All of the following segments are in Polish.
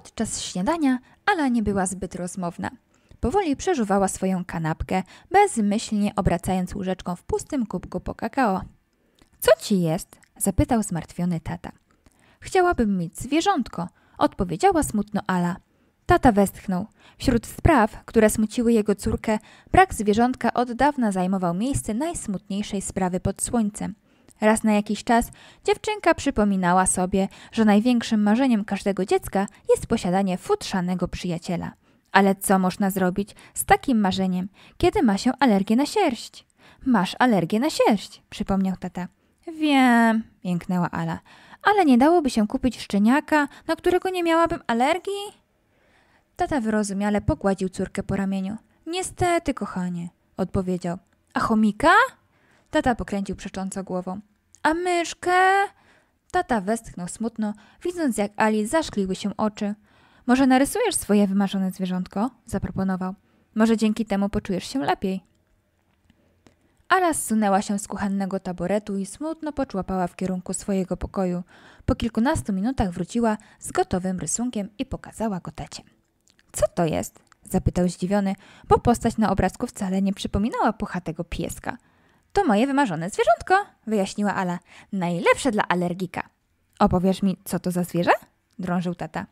Podczas śniadania Ala nie była zbyt rozmowna. Powoli przeżuwała swoją kanapkę, bezmyślnie obracając łóżeczką w pustym kubku po kakao. Co ci jest? zapytał zmartwiony tata. Chciałabym mieć zwierzątko, odpowiedziała smutno Ala. Tata westchnął. Wśród spraw, które smuciły jego córkę, brak zwierzątka od dawna zajmował miejsce najsmutniejszej sprawy pod słońcem – Raz na jakiś czas dziewczynka przypominała sobie, że największym marzeniem każdego dziecka jest posiadanie futrzanego przyjaciela. Ale co można zrobić z takim marzeniem, kiedy ma się alergię na sierść? Masz alergię na sierść, przypomniał tata. Wiem, jęknęła Ala, ale nie dałoby się kupić szczeniaka, na którego nie miałabym alergii? Tata wyrozumiale pogładził córkę po ramieniu. Niestety, kochanie, odpowiedział. A chomika? Tata pokręcił przecząco głową. A myszkę? Tata westchnął smutno, widząc jak Ali zaszkliły się oczy. Może narysujesz swoje wymarzone zwierzątko? zaproponował. Może dzięki temu poczujesz się lepiej. Ala zsunęła się z kuchennego taboretu i smutno poczłapała w kierunku swojego pokoju. Po kilkunastu minutach wróciła z gotowym rysunkiem i pokazała go tacie. Co to jest? zapytał zdziwiony, bo postać na obrazku wcale nie przypominała puchatego pieska. To moje wymarzone zwierzątko, wyjaśniła Ala. Najlepsze dla alergika. Opowiesz mi, co to za zwierzę? drążył tata.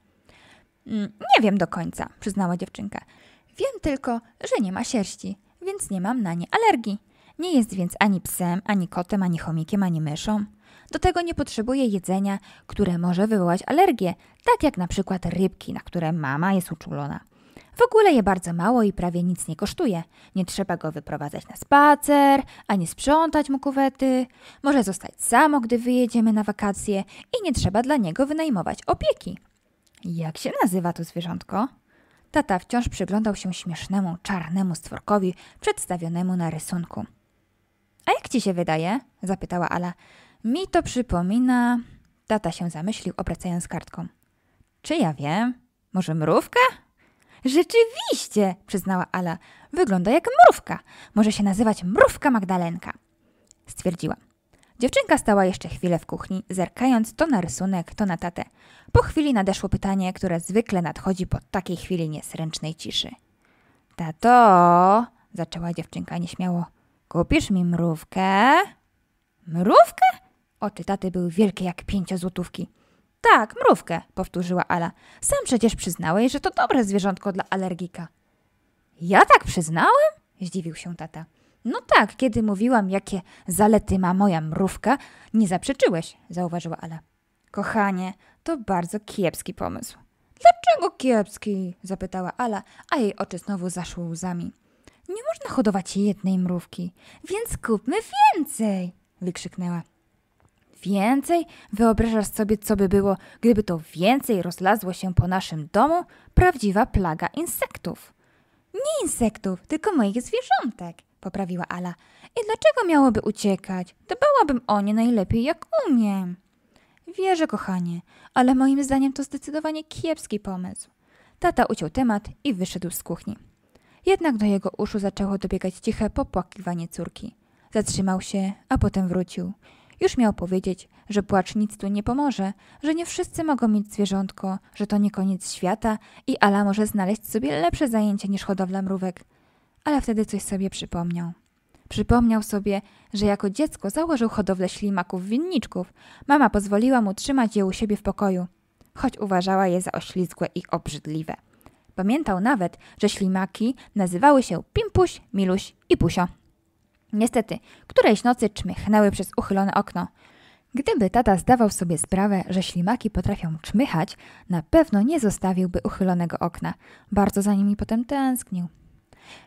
Mm, nie wiem do końca, przyznała dziewczynka. Wiem tylko, że nie ma sierści, więc nie mam na nie alergii. Nie jest więc ani psem, ani kotem, ani chomikiem, ani myszą. Do tego nie potrzebuje jedzenia, które może wywołać alergię, tak jak na przykład rybki, na które mama jest uczulona. W ogóle je bardzo mało i prawie nic nie kosztuje. Nie trzeba go wyprowadzać na spacer, ani sprzątać mu kuwety. Może zostać samo, gdy wyjedziemy na wakacje i nie trzeba dla niego wynajmować opieki. Jak się nazywa to zwierzątko? Tata wciąż przyglądał się śmiesznemu, czarnemu stworkowi przedstawionemu na rysunku. A jak ci się wydaje? zapytała Ala. Mi to przypomina. Tata się zamyślił, obracając kartką. Czy ja wiem? Może mrówkę? Rzeczywiście, przyznała Ala, wygląda jak mrówka. Może się nazywać mrówka Magdalenka. Stwierdziła. Dziewczynka stała jeszcze chwilę w kuchni, zerkając to na rysunek, to na tatę. Po chwili nadeszło pytanie, które zwykle nadchodzi po takiej chwili niesręcznej ciszy. Tato, zaczęła dziewczynka nieśmiało, kupisz mi mrówkę? Mrówkę? Oczy taty były wielkie jak pięciozłotówki. złotówki. Tak, mrówkę, powtórzyła Ala. Sam przecież przyznałeś, że to dobre zwierzątko dla alergika. Ja tak przyznałem? Zdziwił się tata. No tak, kiedy mówiłam, jakie zalety ma moja mrówka, nie zaprzeczyłeś, zauważyła Ala. Kochanie, to bardzo kiepski pomysł. Dlaczego kiepski? zapytała Ala, a jej oczy znowu zaszły łzami. Nie można hodować jednej mrówki, więc kupmy więcej! wykrzyknęła więcej? Wyobrażasz sobie, co by było, gdyby to więcej rozlazło się po naszym domu? Prawdziwa plaga insektów. Nie insektów, tylko moich zwierzątek, poprawiła Ala. I dlaczego miałoby uciekać? Dbałabym o nie najlepiej, jak umiem. Wierzę, kochanie, ale moim zdaniem to zdecydowanie kiepski pomysł. Tata uciął temat i wyszedł z kuchni. Jednak do jego uszu zaczęło dobiegać ciche popłakiwanie córki. Zatrzymał się, a potem wrócił. Już miał powiedzieć, że płacz nic tu nie pomoże, że nie wszyscy mogą mieć zwierzątko, że to nie koniec świata i Ala może znaleźć sobie lepsze zajęcie niż hodowla mrówek. Ale wtedy coś sobie przypomniał. Przypomniał sobie, że jako dziecko założył hodowlę ślimaków winniczków. Mama pozwoliła mu trzymać je u siebie w pokoju, choć uważała je za oślizgłe i obrzydliwe. Pamiętał nawet, że ślimaki nazywały się Pimpuś, Miluś i Pusio. Niestety, którejś nocy czmychnęły przez uchylone okno. Gdyby tata zdawał sobie sprawę, że ślimaki potrafią czmychać, na pewno nie zostawiłby uchylonego okna. Bardzo za nimi potem tęsknił.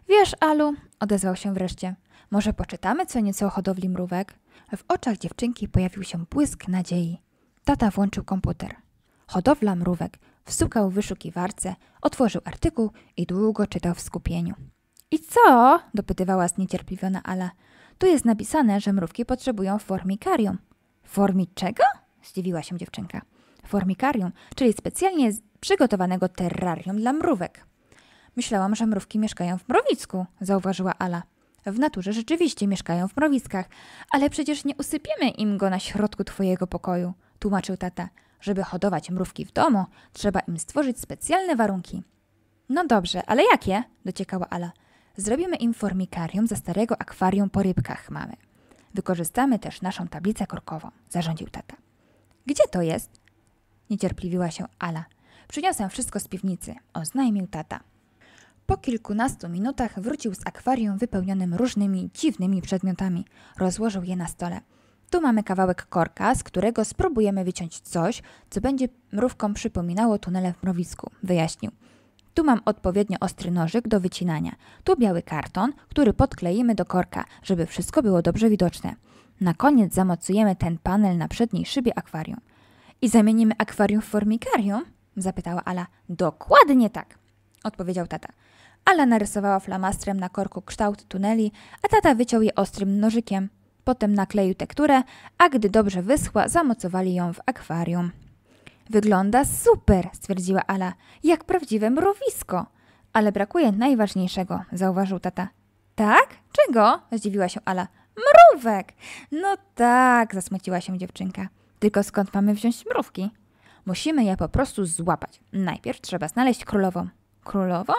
Wiesz, Alu, odezwał się wreszcie, może poczytamy co nieco o hodowli mrówek? W oczach dziewczynki pojawił się błysk nadziei. Tata włączył komputer. Hodowla mrówek. Wsukał w wyszukiwarce, otworzył artykuł i długo czytał w skupieniu. I co? dopytywała zniecierpliwiona Ala. Tu jest napisane, że mrówki potrzebują formikarium. Formi czego? zdziwiła się dziewczynka. Formikarium, czyli specjalnie przygotowanego terrarium dla mrówek. Myślałam, że mrówki mieszkają w mrowisku, zauważyła Ala. W naturze rzeczywiście mieszkają w mrowiskach, ale przecież nie usypiemy im go na środku twojego pokoju, tłumaczył tata. Żeby hodować mrówki w domu, trzeba im stworzyć specjalne warunki. No dobrze, ale jakie? dociekała Ala. Zrobimy im formikarium ze starego akwarium po rybkach mamy. Wykorzystamy też naszą tablicę korkową, zarządził tata. Gdzie to jest? Niecierpliwiła się Ala. Przyniosę wszystko z piwnicy, oznajmił tata. Po kilkunastu minutach wrócił z akwarium wypełnionym różnymi dziwnymi przedmiotami. Rozłożył je na stole. Tu mamy kawałek korka, z którego spróbujemy wyciąć coś, co będzie mrówkom przypominało tunele w mrowisku, wyjaśnił. Tu mam odpowiednio ostry nożyk do wycinania. Tu biały karton, który podkleimy do korka, żeby wszystko było dobrze widoczne. Na koniec zamocujemy ten panel na przedniej szybie akwarium. I zamienimy akwarium w formikarium? Zapytała Ala. Dokładnie tak, odpowiedział tata. Ala narysowała flamastrem na korku kształt tuneli, a tata wyciął je ostrym nożykiem. Potem nakleił tekturę, a gdy dobrze wyschła, zamocowali ją w akwarium. Wygląda super, stwierdziła Ala, jak prawdziwe mrowisko. Ale brakuje najważniejszego, zauważył tata. Tak? Czego? zdziwiła się Ala. Mrówek! No tak, zasmuciła się dziewczynka. Tylko skąd mamy wziąć mrówki? Musimy je po prostu złapać. Najpierw trzeba znaleźć królową. Królową?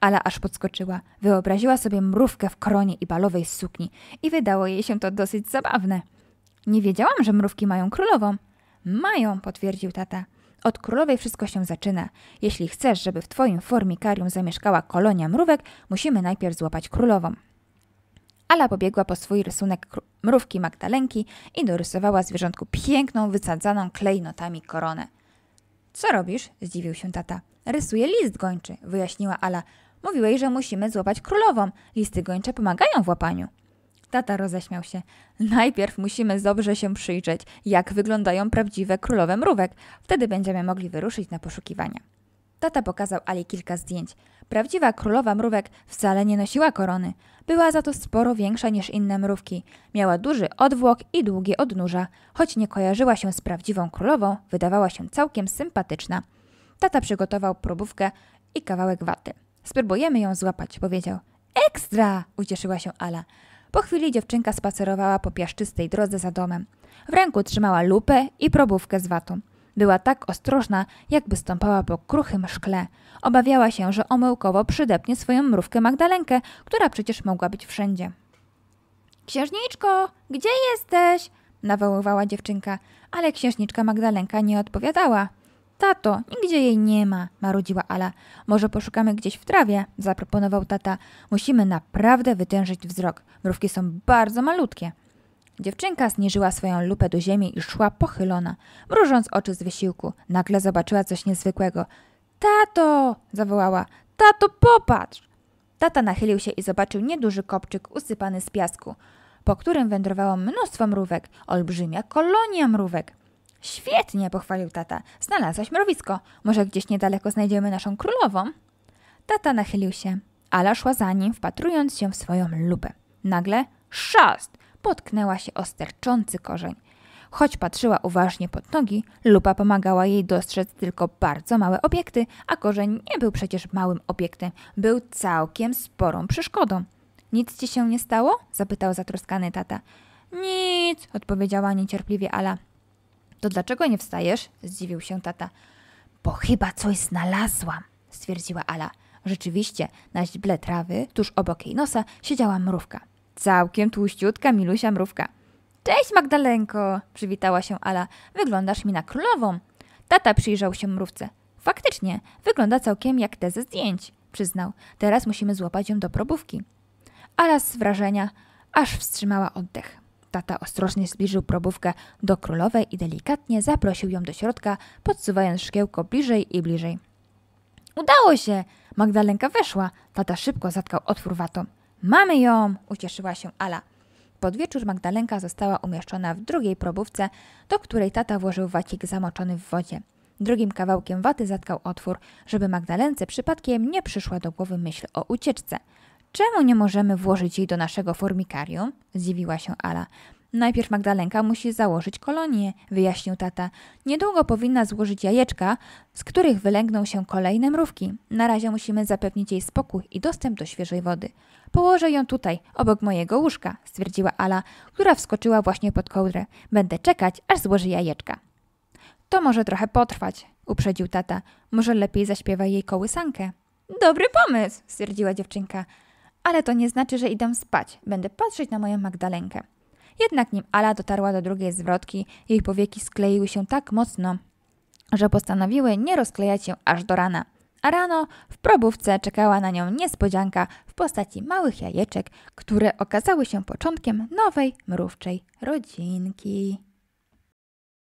Ala aż podskoczyła. Wyobraziła sobie mrówkę w kronie i balowej sukni i wydało jej się to dosyć zabawne. Nie wiedziałam, że mrówki mają królową, mają, potwierdził tata. Od królowej wszystko się zaczyna. Jeśli chcesz, żeby w twoim formikarium zamieszkała kolonia mrówek, musimy najpierw złapać królową. Ala pobiegła po swój rysunek mrówki Magdalenki i dorysowała zwierzątku piękną, wysadzaną klejnotami koronę. Co robisz? zdziwił się tata. Rysuję list gończy, wyjaśniła Ala. Mówiłeś, że musimy złapać królową. Listy gończe pomagają w łapaniu. Tata roześmiał się. Najpierw musimy dobrze się przyjrzeć, jak wyglądają prawdziwe królowe mrówek. Wtedy będziemy mogli wyruszyć na poszukiwania. Tata pokazał Ali kilka zdjęć. Prawdziwa królowa mrówek wcale nie nosiła korony. Była za to sporo większa niż inne mrówki. Miała duży odwłok i długie odnóża. Choć nie kojarzyła się z prawdziwą królową, wydawała się całkiem sympatyczna. Tata przygotował probówkę i kawałek waty. Spróbujemy ją złapać, powiedział. Ekstra! ucieszyła się Ala. Po chwili dziewczynka spacerowała po piaszczystej drodze za domem. W ręku trzymała lupę i probówkę z watą. Była tak ostrożna, jakby stąpała po kruchym szkle. Obawiała się, że omyłkowo przydepnie swoją mrówkę Magdalenkę, która przecież mogła być wszędzie. Księżniczko, gdzie jesteś? nawoływała dziewczynka, ale księżniczka Magdalenka nie odpowiadała. Tato, nigdzie jej nie ma, marudziła Ala. Może poszukamy gdzieś w trawie, zaproponował tata. Musimy naprawdę wytężyć wzrok. Mrówki są bardzo malutkie. Dziewczynka zniżyła swoją lupę do ziemi i szła pochylona, mrużąc oczy z wysiłku. Nagle zobaczyła coś niezwykłego. Tato! zawołała. Tato, popatrz! Tata nachylił się i zobaczył nieduży kopczyk usypany z piasku, po którym wędrowało mnóstwo mrówek, olbrzymia kolonia mrówek. Świetnie, pochwalił tata. Znalazłaś mrowisko. Może gdzieś niedaleko znajdziemy naszą królową? Tata nachylił się. Ala szła za nim, wpatrując się w swoją lubę. Nagle szast! Potknęła się o sterczący korzeń. Choć patrzyła uważnie pod nogi, lupa pomagała jej dostrzec tylko bardzo małe obiekty, a korzeń nie był przecież małym obiektem, był całkiem sporą przeszkodą. Nic ci się nie stało? zapytał zatroskany tata. Nic, odpowiedziała niecierpliwie Ala. To dlaczego nie wstajesz? zdziwił się tata. Bo chyba coś znalazłam, stwierdziła Ala. Rzeczywiście, na źble trawy, tuż obok jej nosa, siedziała mrówka. Całkiem tłuściutka, milusia mrówka. Cześć Magdalenko, przywitała się Ala. Wyglądasz mi na królową. Tata przyjrzał się mrówce. Faktycznie, wygląda całkiem jak te ze zdjęć, przyznał. Teraz musimy złapać ją do probówki. Ala z wrażenia aż wstrzymała oddech tata ostrożnie zbliżył probówkę do królowej i delikatnie zaprosił ją do środka, podsuwając szkiełko bliżej i bliżej. Udało się! Magdalenka weszła. Tata szybko zatkał otwór watą. Mamy ją! Ucieszyła się Ala. Pod wieczór Magdalenka została umieszczona w drugiej probówce, do której tata włożył wacik zamoczony w wodzie. Drugim kawałkiem waty zatkał otwór, żeby Magdalence przypadkiem nie przyszła do głowy myśl o ucieczce. Czemu nie możemy włożyć jej do naszego formikarium? Zdziwiła się Ala. Najpierw Magdalenka musi założyć kolonię, wyjaśnił tata. Niedługo powinna złożyć jajeczka, z których wylęgną się kolejne mrówki. Na razie musimy zapewnić jej spokój i dostęp do świeżej wody. Położę ją tutaj, obok mojego łóżka, stwierdziła Ala, która wskoczyła właśnie pod kołdrę. Będę czekać, aż złoży jajeczka. To może trochę potrwać, uprzedził tata. Może lepiej zaśpiewa jej kołysankę. Dobry pomysł, stwierdziła dziewczynka ale to nie znaczy, że idę spać. Będę patrzeć na moją Magdalenkę. Jednak nim Ala dotarła do drugiej zwrotki, jej powieki skleiły się tak mocno, że postanowiły nie rozklejać się aż do rana. A rano w probówce czekała na nią niespodzianka w postaci małych jajeczek, które okazały się początkiem nowej, mrówczej rodzinki.